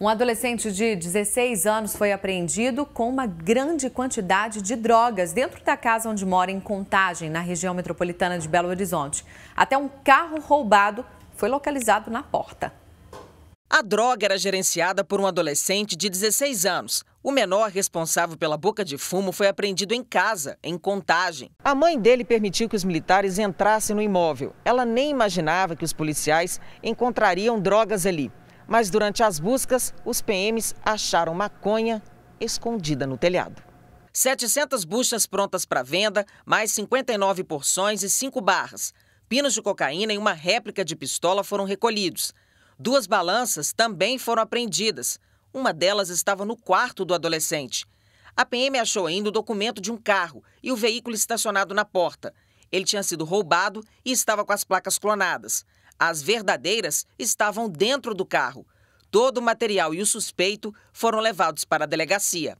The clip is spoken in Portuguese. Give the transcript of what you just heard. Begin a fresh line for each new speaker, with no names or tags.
Um adolescente de 16 anos foi apreendido com uma grande quantidade de drogas dentro da casa onde mora em Contagem, na região metropolitana de Belo Horizonte. Até um carro roubado foi localizado na porta.
A droga era gerenciada por um adolescente de 16 anos. O menor responsável pela boca de fumo foi apreendido em casa, em contagem. A mãe dele permitiu que os militares entrassem no imóvel. Ela nem imaginava que os policiais encontrariam drogas ali. Mas durante as buscas, os PMs acharam maconha escondida no telhado. 700 buchas prontas para venda, mais 59 porções e 5 barras. Pinos de cocaína e uma réplica de pistola foram recolhidos. Duas balanças também foram apreendidas. Uma delas estava no quarto do adolescente. A PM achou ainda o documento de um carro e o veículo estacionado na porta. Ele tinha sido roubado e estava com as placas clonadas. As verdadeiras estavam dentro do carro. Todo o material e o suspeito foram levados para a delegacia.